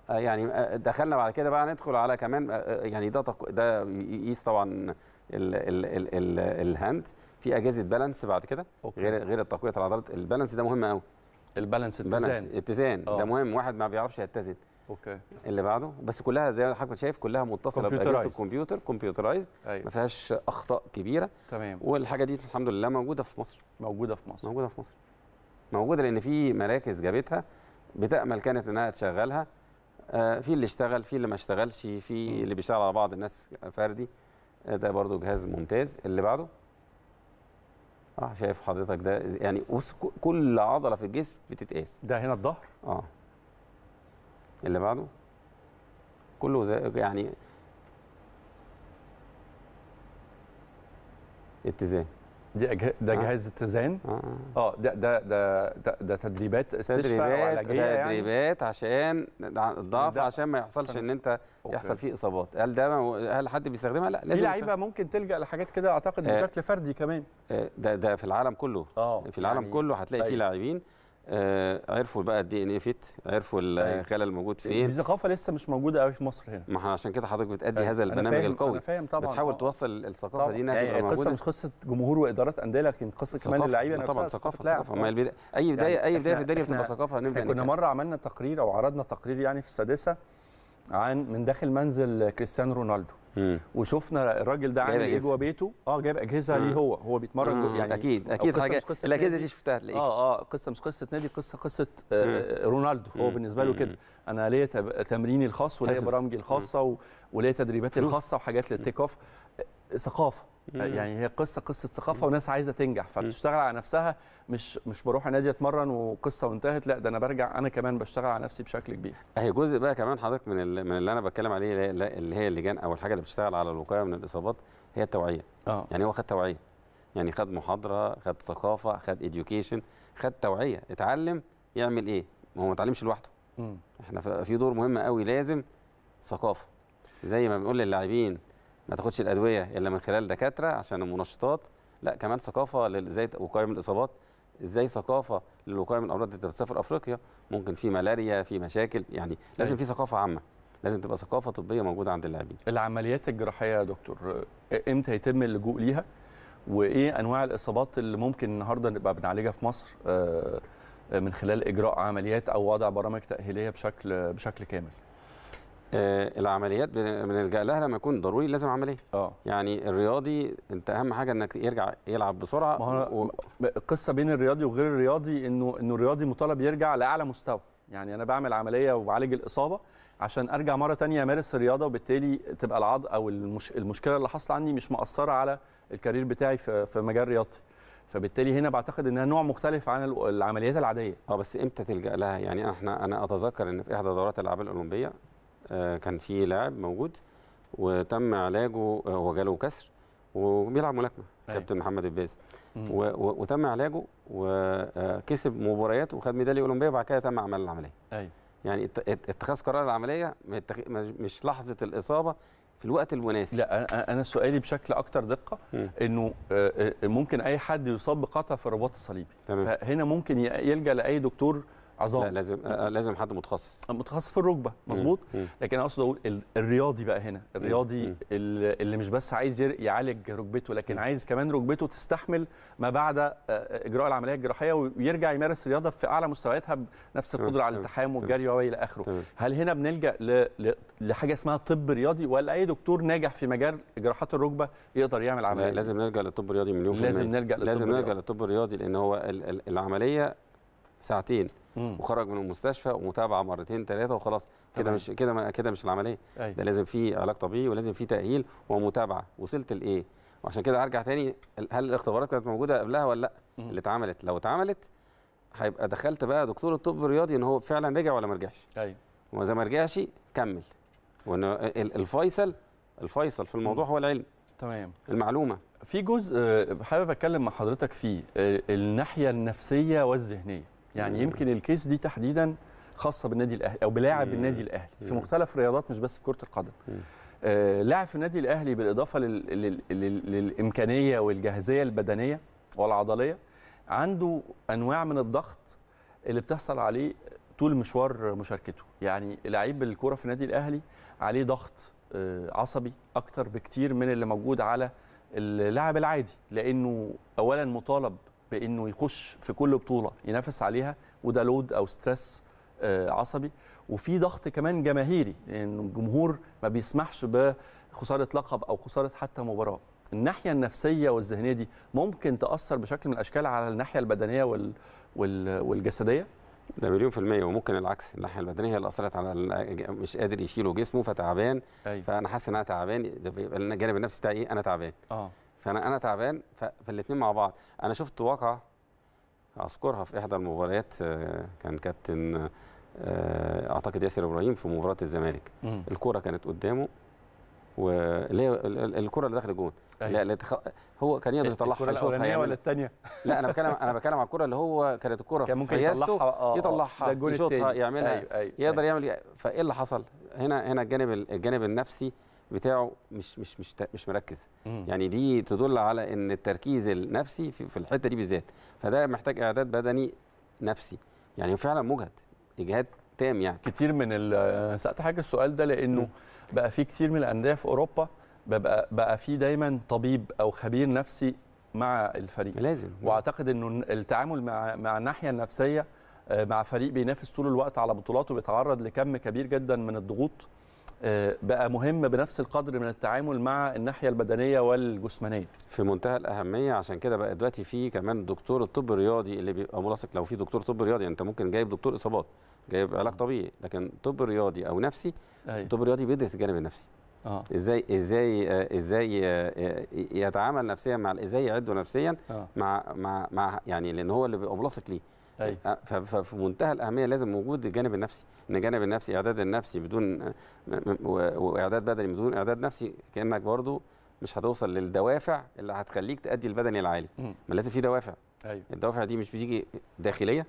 آه، يعني آه، دخلنا بعد كده بقى ندخل على كمان يعني ده ده يقيس طبعا ال ال ال ال الهاند في اجهزه بالانس بعد كده غير غير التقويه العضلات البالانس ده مهم قوي البالانس اتزان اتزان ده آه. مهم واحد ما بيعرفش يتزن اوكي اللي بعده بس كلها زي ما حضرتك شايف كلها متصله باجهزه الكمبيوتر كمبيوترايزد أيوة. ما فيهاش اخطاء كبيره تمام والحاجه دي الحمد لله موجوده في مصر موجوده في مصر موجوده في مصر موجوده لان في مراكز جابتها بتامل كانت انها تشغلها آه في اللي اشتغل في اللي ما اشتغلش في اللي بيشتغل على بعض الناس فردي آه، ده برضو جهاز ممتاز اللي بعده راح شايف حضرتك ده يعني بص كل عضله في الجسم بتتقاس ده هنا الظهر اه اللي بعده كله زي يعني اتزان دي أجه... ده جهاز اتزان اه ده ده ده ده تدريبات استشفاء ده تدريبات يعني. عشان الضعف عشان ما يحصلش ان انت أوكي. يحصل فيه اصابات هل ده هل حد بيستخدمها لا لازم في لعيبه ممكن تلجا لحاجات كده اعتقد آه. بشكل فردي كمان آه، ده ده في العالم كله آه. في العالم يعني كله هتلاقي فيه طيب. لاعبين آه عرفوا بقى الدي ان ايه فيت عرفوا أيوة. الخلل الموجود فين دي ثقافه لسه مش موجوده قوي في مصر هنا ما عشان كده حضرتك بتأدي أيوة. هذا البرنامج القوي انا فاهم طبعا بتحاول آه. توصل الثقافه دي ناحيه يعني القصه مش قصه جمهور وادارات انديه لكن قصه كمان اللعيبه نفسها طبعا ثقافه ثقافه ما اي بدايه يعني اي بدايه في الدنيا بتبقى ثقافه احنا كنا مره عملنا تقرير او عرضنا تقرير يعني في السادسه عن من داخل منزل كريستيانو رونالدو وشفنا الراجل ده عامل ايه جوه بيته اه جايب اجهزه مم. ليه هو هو بيتمرن يعني اكيد اكيد حاجه مش قصة الاجهزه دي شفتها تلاقيه اه اه قصه مش قصه نادي قصه قصه آه رونالدو هو بالنسبه له كده انا ليا تمريني الخاص وليا برامجي الخاصه وليا تدريباتي الخاصه وحاجات للتيك اوف ثقافه يعني هي قصه قصه ثقافه وناس عايزه تنجح فبتشتغل على نفسها مش مش بروح نادي اتمرن وقصه وانتهت لا ده انا برجع انا كمان بشتغل على نفسي بشكل كبير اهي جزء بقى كمان حضرتك من اللي, من اللي انا بتكلم عليه اللي هي اللجان او الحاجه اللي بتشتغل على الوقايه من الاصابات هي التوعيه آه. يعني هو خد توعيه يعني خد محاضره خد ثقافه خد اديوكيشن خد توعيه اتعلم يعمل ايه ما هو ما اتعلمش لوحده م. احنا في دور مهم قوي لازم ثقافه زي ما بنقول للاعبين ما تاخدش الادويه الا من خلال دكاتره عشان المنشطات لا كمان ثقافه ازاي وقايه من الاصابات ازاي ثقافه للوقايه من الامراض اللي بتسافر افريقيا ممكن في ملاريا في مشاكل يعني لازم طيب. في ثقافه عامه لازم تبقى ثقافه طبيه موجوده عند اللاعبين العمليات الجراحيه يا دكتور امتى يتم اللجوء ليها وايه انواع الاصابات اللي ممكن النهارده نبقى بنعالجها في مصر آه، آه، من خلال اجراء عمليات او وضع برامج تاهيليه بشكل بشكل كامل آه، العمليات بنلجا لها لما يكون ضروري لازم عمليه اه يعني الرياضي انت اهم حاجه انك يرجع يلعب بسرعه ما هو و... القصه بين الرياضي وغير الرياضي انه انه الرياضي مطالب يرجع لاعلى مستوى يعني انا بعمل عمليه وبعالج الاصابه عشان ارجع مره ثانيه امارس الرياضه وبالتالي تبقى العض او المش... المشكله اللي حصل عني مش مأثره على الكارير بتاعي في, في مجال رياضتي فبالتالي هنا بعتقد انها نوع مختلف عن العمليات العاديه اه بس امتى تلجا لها يعني احنا انا اتذكر ان في احدى دورات الالعاب الاولمبيه آه، كان في لاعب موجود وتم علاجه آه، هو جاله كسر وبيلعب ملاكمه أيوة. كابتن محمد الباز وتم علاجه وكسب آه، مبارياته وخد ميداليه اولمبيه وبعد كده تم عمل العمليه ايوه يعني اتخاذ قرار العمليه مش لحظه الاصابه في الوقت المناسب لا انا سؤالي بشكل اكثر دقه م. انه ممكن اي حد يصاب بقطع في الرباط الصليبي تمام. فهنا ممكن يلجا لاي دكتور عظام لا لازم آه، آه، لازم حد متخصص متخصص في الركبه مظبوط لكن اقصد اقول الرياضي بقى هنا الرياضي اللي مش بس عايز يعالج ركبته لكن عايز كمان ركبته تستحمل ما بعد آه، اجراء العمليه الجراحيه ويرجع يمارس الرياضه في اعلى مستوياتها بنفس القدره على التحام والجري والى اخره هل هنا بنلجا لحاجه اسمها طب رياضي ولا اي دكتور ناجح في مجال جراحات الركبه يقدر يعمل عمليه لازم نلجا للطب الرياضي مليون في لازم نلجا للطب لازم نلجا للطب الرياضي لان هو العمليه ساعتين وخرج من المستشفى ومتابعه مرتين ثلاثه وخلاص كده مش كده كده مش العمليه أيوة. ده لازم في علاج طبيعي ولازم في تاهيل ومتابعه وصلت لايه وعشان كده ارجع تاني هل الاختبارات كانت موجوده قبلها ولا لا اللي اتعملت لو اتعملت هيبقى دخلت بقى دكتور الطب الرياضي ان هو فعلا رجع ولا ما رجعش ايوه واذا ما رجعش كمل وان الفيصل الفيصل في الموضوع هو العلم تمام المعلومه في جزء آه، حابب اتكلم مع حضرتك فيه آه، الناحيه النفسيه والذهنيه يعني يمكن الكيس دي تحديدا خاصه بالنادي الاهلي او بلاعب النادي الاهلي في مختلف الرياضات مش بس في كره القدم آه لاعب في النادي الاهلي بالاضافه لل... لل... لل... للامكانيه والجاهزيه البدنيه والعضليه عنده انواع من الضغط اللي بتحصل عليه طول مشوار مشاركته يعني لعيب الكوره في النادي الاهلي عليه ضغط آه، عصبي اكتر بكتير من اللي موجود على اللاعب العادي لانه اولا مطالب بانه يخش في كل بطوله ينافس عليها وده لود او ستريس آه، عصبي وفي ضغط كمان جماهيري لان يعني الجمهور ما بيسمحش بخساره لقب او خساره حتى مباراه الناحيه النفسيه والذهنيه دي ممكن تاثر بشكل من الاشكال على الناحيه البدنيه وال... وال... والجسديه ده مليون في المية وممكن العكس الناحية البدنية هي اللي أثرت على مش قادر يشيله جسمه فتعبان أيوة. فأنا حاسس إن أنا تعبان ده بيبقى الجانب النفسي بتاعي إيه أنا تعبان آه. فانا انا تعبان فالاثنين مع بعض انا شفت واقعه اذكرها في احدى المباريات آه، كان كابتن آه، اعتقد ياسر ابراهيم في مباراه الزمالك الكوره كانت قدامه هي الكره اللي دخل الجون أيوة. لا تخ... هو كان يقدر يطلعها الكره الاولانيه يعني... ولا الثانيه لا انا بتكلم انا بتكلم على الكره اللي هو كانت الكره كان ممكن يطلعها آه, آه، يطلعها يشوطها يعملها أيوة أيوة يقدر أيوة. يعمل فايه اللي حصل هنا هنا الجانب الجانب النفسي بتاعه مش مش مش مش مركز مم. يعني دي تدل على ان التركيز النفسي في, في الحته دي بالذات فده محتاج اعداد بدني نفسي يعني فعلا مجهد اجهاد تام يعني كتير من سالت حاجه السؤال ده لانه مم. بقى في كتير من الانديه في اوروبا بقى بقى في دايما طبيب او خبير نفسي مع الفريق لازم واعتقد انه التعامل مع مع الناحيه النفسيه آه، مع فريق بينافس طول الوقت على بطولاته بيتعرض لكم كبير جدا من الضغوط آه، بقى مهم بنفس القدر من التعامل مع الناحيه البدنيه والجسمانيه في منتهى الاهميه عشان كده بقى دلوقتي في كمان دكتور الطب الرياضي اللي بيبقى ملاصق لو في دكتور طب رياضي انت ممكن جايب دكتور اصابات جايب علاج طبيعي لكن طب رياضي او نفسي أيوة. طب رياضي بيدرس الجانب النفسي آه. ازاي ازاي آه، ازاي آه، يتعامل نفسيا مع ازاي يعده نفسيا آه. مع مع مع يعني لان هو اللي بيبقى ملاصق ليه أيوة. أه، ففي منتهى الاهميه لازم وجود الجانب النفسي ان الجانب النفسي اعداد النفسي بدون أه، واعداد بدني بدون اعداد نفسي كانك برضو مش هتوصل للدوافع اللي هتخليك تأدي البدني العالي ما لازم في دوافع أيوة. الدوافع دي مش بتيجي داخليه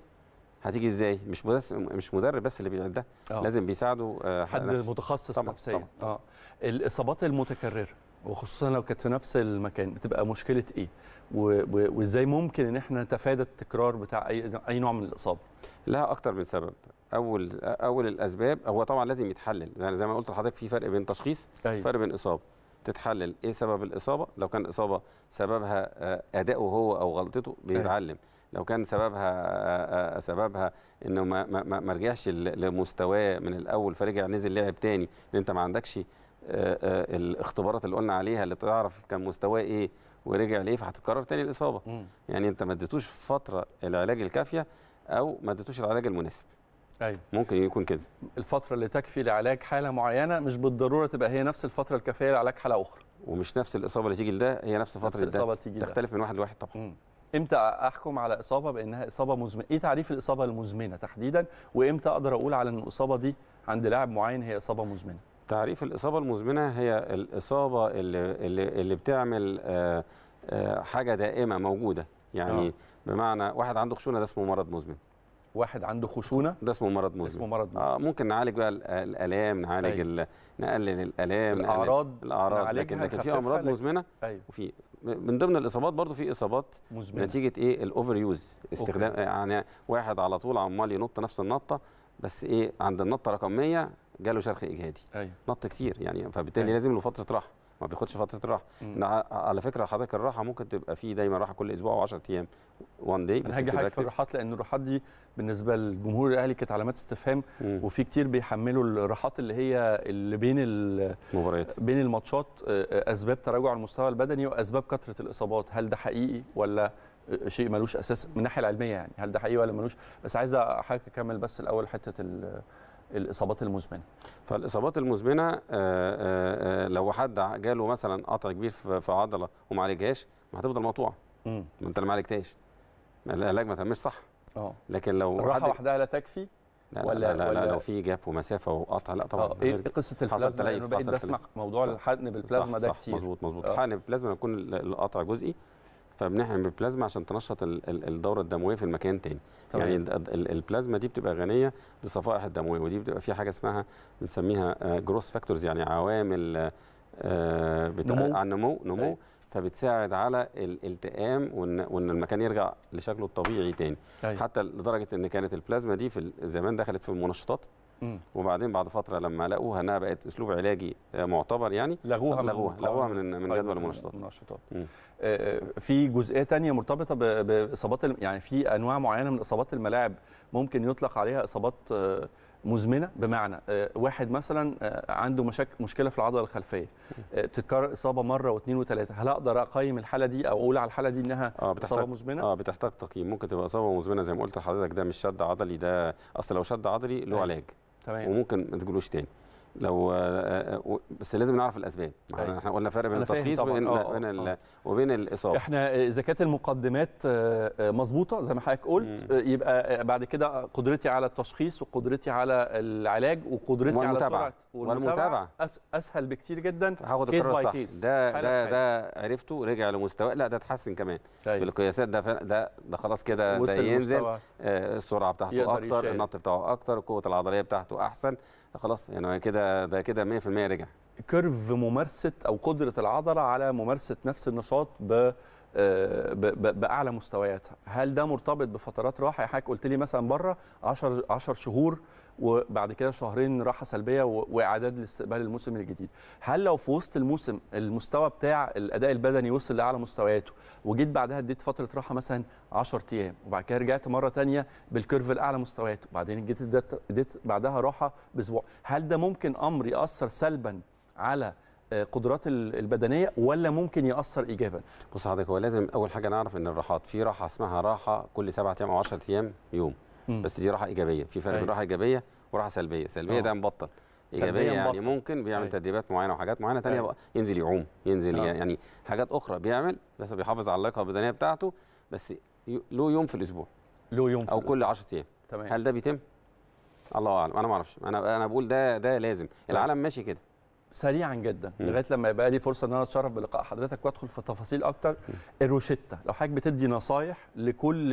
هتيجي ازاي مش بس مش مدرب بس اللي بيعدها آه. لازم بيساعده حد حد متخصص نفسيا اه الاصابات المتكرره وخصوصا لو كانت في نفس المكان بتبقى مشكله ايه وازاي ممكن ان احنا نتفادى التكرار بتاع اي اي نوع من الاصابه لها اكثر من سبب اول اول الاسباب هو طبعا لازم يتحلل يعني زي ما قلت لحضرتك في فرق بين تشخيص أيوة. فرق بين اصابه تتحلل ايه سبب الاصابه لو كان الاصابه سببها آه، اداؤه هو او غلطته بيتعلم أيوة. لو كان سببها آه، آه، سببها انه ما ما, ما رجعش لمستواه من الاول فرجع نزل لعب تاني انت ما عندكش آه، آه، الاختبارات اللي قلنا عليها اللي تعرف كان مستواه ايه ورجع ليه فهتتكرر تاني الاصابه مم. يعني انت ما اديتوش فتره العلاج الكافيه او ما اديتوش العلاج المناسب ايوه ممكن يكون كده الفتره اللي تكفي لعلاج حاله معينه مش بالضروره تبقى هي نفس الفتره الكافيه لعلاج حاله اخرى ومش نفس الاصابه اللي تيجي لده هي نفس فتره نفس الإصابة تيجي تختلف من واحد لواحد طبعا مم. امتى احكم على اصابه بانها اصابه مزمنه ايه تعريف الاصابه المزمنه تحديدا وامتى اقدر اقول على ان الاصابه دي عند لاعب معين هي اصابه مزمنه تعريف الإصابة المزمنة هي الإصابة اللي, اللي, اللي بتعمل آآ آه، آآ آه، حاجة دائمة موجودة يعني أوه. بمعنى واحد عنده خشونة ده اسمه مرض مزمن واحد عنده خشونه ده اسمه مرض مزمن اسمه مرض مزمن آه ممكن نعالج بقى الالام نعالج أيوه. نقلل الالام الاعراض الاعراض لكن لكن في امراض مزمنه أيوة. وفي من ضمن الاصابات برضو في اصابات مزمنة. نتيجه ايه الاوفر يوز استخدام أوكي. يعني واحد على طول عمال ينط نفس النطه بس ايه عند النطه رقم 100 جاله شرخ اجهادي أيوة. نط كتير يعني فبالتالي أيوة. لازم له فتره راحه ما بياخدش فتره راحه على فكره حضرتك الراحه ممكن تبقى فيه دايما راحه كل اسبوع و10 ايام وان داي بس هاجي حاجه في الراحات لان الراحات دي بالنسبه للجمهور الاهلي كانت علامات استفهام وفي كتير بيحملوا الراحات اللي هي اللي بين المباريات بين الماتشات آه، آه، اسباب تراجع المستوى البدني واسباب كثره الاصابات هل ده حقيقي ولا آه، شيء ملوش اساس من الناحيه العلميه يعني هل ده حقيقي ولا ملوش بس عايز حضرتك اكمل بس الاول حته الاصابات المزمنه فالاصابات المزمنه آه، آه، آه، لو حد جاله مثلا قطع كبير في عضله وما عالجهاش ما هتفضل مقطوعه ما انت ما عالجتهاش العلاج ما تمش صح اه لكن لو الراحه وحدها لا تكفي لا ولا لا, لا, ولا لا لو في جاب ومسافه وقطع لا طبعا ايه قصه البلازما حصل بقيت بسمع موضوع الحقن بالبلازما ده كتير صح مظبوط مظبوط الحقن بالبلازما يكون القطع جزئي فبنحقن بالبلازما عشان تنشط الدوره الدمويه في المكان تاني طبعا. يعني البلازما دي بتبقى غنيه بالصفائح الدمويه ودي بتبقى في حاجه اسمها بنسميها جروث آه، فاكتورز يعني عوامل آه، نمو. عن نمو نمو أي. أيوة. فبتساعد على الالتئام وان وان المكان يرجع لشكله الطبيعي تاني أي. أيوة. حتى لدرجه ان كانت البلازما دي في زمان دخلت في المنشطات وبعدين بعد فتره لما لقوها انها بقت اسلوب علاجي آه، معتبر يعني لغوها لغوها لغوها آه. من من جدول طيب، المنشطات المنشطات آه، في جزئيه ثانيه مرتبطه باصابات يعني في انواع معينه من اصابات الملاعب ممكن يطلق عليها اصابات مزمنه بمعنى واحد مثلا عنده مشك مشكله في العضله الخلفيه بتتكرر اصابه مره واثنين وثلاثه هل اقدر اقيم الحاله دي او اقول على الحاله دي انها آه بتحتاج اصابه مزمنه اه بتحتاج تقييم ممكن تبقى اصابه مزمنه زي ما قلت لحضرتك ده مش شد عضلي ده اصل لو شد عضلي له أيوه. علاج تمام وممكن ما تقولوش تاني لو آه، آه، آه، بس لازم نعرف الاسباب أيوة. احنا قلنا فرق بين التشخيص وبين وبين, وبين الاصابه احنا اذا كانت المقدمات مظبوطه زي ما حضرتك قلت مم. يبقى بعد كده قدرتي على التشخيص وقدرتي على العلاج وقدرتي على سرعه والمتابعه اسهل بكتير جدا هاخد كيس باي كيس ده ده حاجة. ده عرفته رجع لمستواه لا ده اتحسن كمان أيوة. بالقياسات ده ده ده خلاص كده ده ينزل السرعه بتاعته اكتر النط بتاعه اكتر القوه العضليه بتاعته احسن خلاص يعني كده ده كده 100% رجع كيرف ممارسه او قدره العضله على ممارسه نفس النشاط ب آه، باعلى مستوياتها هل ده مرتبط بفترات راحه يعني حضرتك قلت لي مثلا بره 10 10 شهور وبعد كده شهرين راحه سلبيه واعداد لاستقبال الموسم الجديد هل لو في وسط الموسم المستوى بتاع الاداء البدني وصل لاعلى مستوياته وجيت بعدها اديت فتره راحه مثلا 10 ايام وبعد كده رجعت مره ثانيه بالكيرف لاعلى مستوياته وبعدين جيت اديت بعدها راحه باسبوع هل ده ممكن امر ياثر سلبا على آه، قدرات البدنيه ولا ممكن ياثر ايجابا بص حضرتك هو لازم اول حاجه نعرف ان الراحات في راحه اسمها راحه كل 7 ايام او 10 ايام يوم بس دي راحه ايجابيه في فرق بين أيوه. راحه ايجابيه وراحه سلبيه سلبيه آه. ده مبطل ايجابيه يعني مبطل. ممكن بيعمل أيوه. تدريبات معينه وحاجات معينه ثانيه أيوه. بقى ينزل يعوم ينزل أوه. يعني حاجات اخرى بيعمل بس بيحافظ على اللياقه البدنيه بتاعته بس له يوم في الاسبوع له يوم في او كل 10 ايام هل ده بيتم الله اعلم انا ما اعرفش انا انا بقول ده ده لازم طيب. العالم ماشي كده سريعا جدا لغايه لما يبقى لي فرصه ان انا اتشرف بلقاء حضرتك وادخل في تفاصيل اكتر الروشتة لو حضرتك بتدي نصايح لكل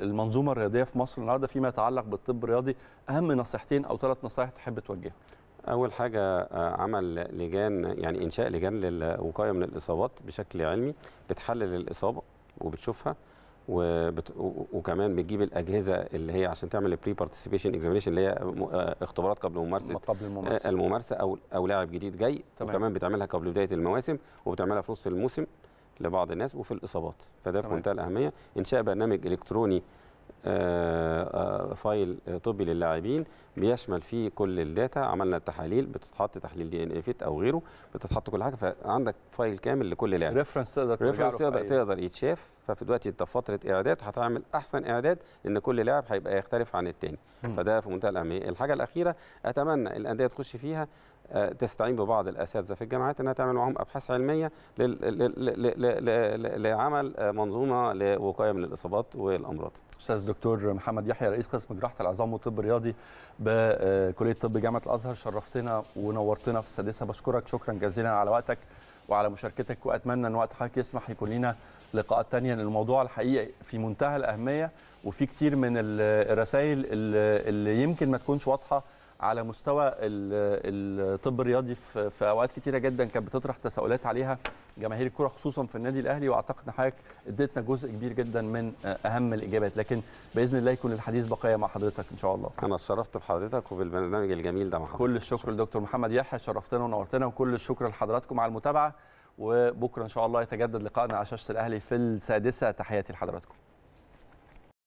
المنظومه الرياضيه في مصر النهارده فيما يتعلق بالطب الرياضي اهم نصيحتين او ثلاث نصايح تحب توجهها اول حاجه آه، عمل لجان يعني انشاء لجان للوقايه من الاصابات بشكل علمي بتحلل الاصابه وبتشوفها وبت... وكمان بتجيب الاجهزه اللي هي عشان تعمل البري بارتيسيبيشن اكزامينشن اللي هي آه، اختبارات قبل ممارسه قبل الممارسه, آه، الممارسة او او لاعب جديد جاي تمام. وكمان بتعملها قبل بدايه المواسم وبتعملها في نص الموسم لبعض الناس وفي الاصابات فده في منتهى الاهميه انشاء برنامج الكتروني آآ آه، آآ فايل طبي للاعبين بيشمل فيه كل الداتا عملنا التحاليل بتتحط تحليل دي ان اي فيت او غيره بتتحط كل حاجه فعندك فايل كامل لكل لاعب ريفرنس تقدر ريفرنس تقدر, تقدر يتشاف ففي دلوقتي انت فتره اعداد هتعمل احسن اعداد ان كل لاعب هيبقى يختلف عن الثاني فده في منتهى الاهميه الحاجه الاخيره اتمنى الانديه تخش فيها آه، تستعين ببعض الاساتذه في الجامعات انها تعمل معاهم ابحاث علميه لعمل آه، منظومه لوقايه من الاصابات والامراض. استاذ دكتور محمد يحيى رئيس قسم جراحه العظام والطب الرياضي بكليه آه، طب جامعه الازهر شرفتنا ونورتنا في السادسه بشكرك شكرا جزيلا على وقتك وعلى مشاركتك واتمنى ان وقت حضرتك يسمح يكون لنا لقاءات تانية لأن الموضوع الحقيقي في منتهى الأهمية وفي كتير من الرسائل اللي يمكن ما تكونش واضحة على مستوى الطب الرياضي في اوقات كتيره جدا كانت بتطرح تساؤلات عليها جماهير الكره خصوصا في النادي الاهلي واعتقد ان حضرتك اديتنا جزء كبير جدا من اهم الاجابات لكن باذن الله يكون الحديث بقيه مع حضرتك ان شاء الله انا اتشرفت بحضرتك وبالبرنامج الجميل ده مع حضرتك كل الشكر لدكتور محمد يحيى شرفتنا ونورتنا وكل الشكر لحضراتكم على المتابعه وبكره ان شاء الله يتجدد لقائنا على شاشه الاهلي في السادسه تحياتي لحضراتكم